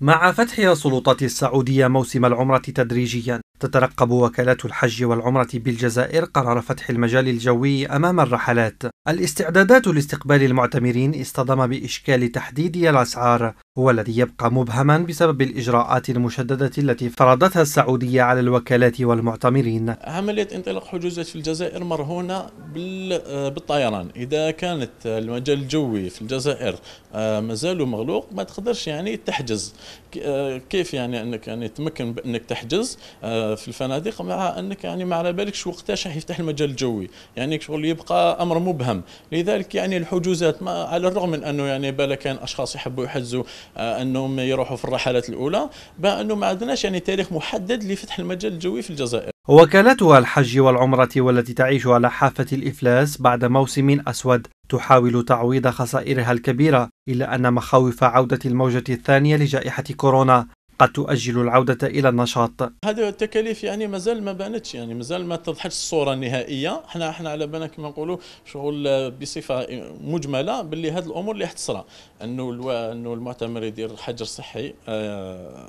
مع فتح سلطات السعودية موسم العمرة تدريجيا تترقب وكالات الحج والعمرة بالجزائر قرار فتح المجال الجوي أمام الرحلات الاستعدادات لاستقبال المعتمرين اصطدم بإشكال تحديد الأسعار هو الذي يبقى مبهما بسبب الإجراءات المشددة التي فرضتها السعودية على الوكالات والمعتمرين عملية انطلاق حجوزات في الجزائر مرهونة آه، بالطيران إذا كانت المجال الجوي في الجزائر آه، مازال مغلوق ما تقدرش يعني تحجز آه، كيف يعني أنك يعني تمكن بأنك تحجز في الفنادق مع أنك يعني ما على بالكش وقتاش راح يفتح المجال الجوي يعني شغل يبقى أمر مبهم لذلك يعني الحجوزات ما على الرغم من أنه يعني بالك كان أشخاص يحبوا يحجزوا آه، انهم يروحوا في الرحلات الاولى بانه ما عندناش يعني تاريخ محدد لفتح المجال الجوي في الجزائر وكالتها الحج والعمرة والتي تعيش على حافة الإفلاس بعد موسم أسود تحاول تعويض خسائرها الكبيرة إلا أن مخاوف عودة الموجة الثانية لجائحة كورونا قد تؤجل العودة إلى النشاط هذه التكاليف يعني مازال ما بانتش يعني مازال ما تضحش الصورة النهائية احنا احنا على بالنا كما نقولوا شغل بصفة مجملة باللي هذه الأمور اللي حتصرى أنه أنه المؤتمر يدير حجر صحي اه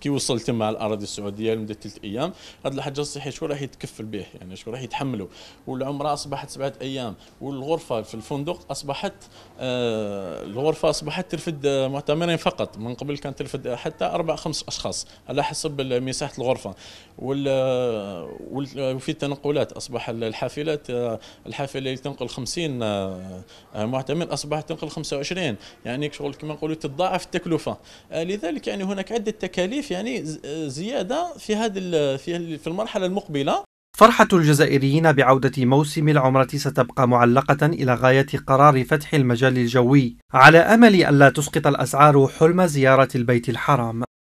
كي وصل تما على الأراضي السعودية لمدة ثلاث أيام هذا الحجر الصحي شو راح يتكفل به يعني شو راح يتحمله والعمرة أصبحت سبعة أيام والغرفة في الفندق أصبحت اه الغرفة أصبحت ترفد مؤتمرين فقط من قبل كانت ترفد حتى أربع خمس اشخاص على حسب مساحه الغرفه وفي التنقلات اصبح الحافلات آه، الحافله اللي تنقل 50 آه، آه، معتمد اصبحت تنقل 25 يعني شغل كما نقولوا تتضاعف التكلفه لذلك يعني هناك عده تكاليف يعني زياده في هذا في المرحله المقبله فرحة الجزائريين بعودة موسم العمرة ستبقى معلقة إلى غاية قرار فتح المجال الجوي، على أمل ألا تسقط الأسعار حلم زيارة البيت الحرام.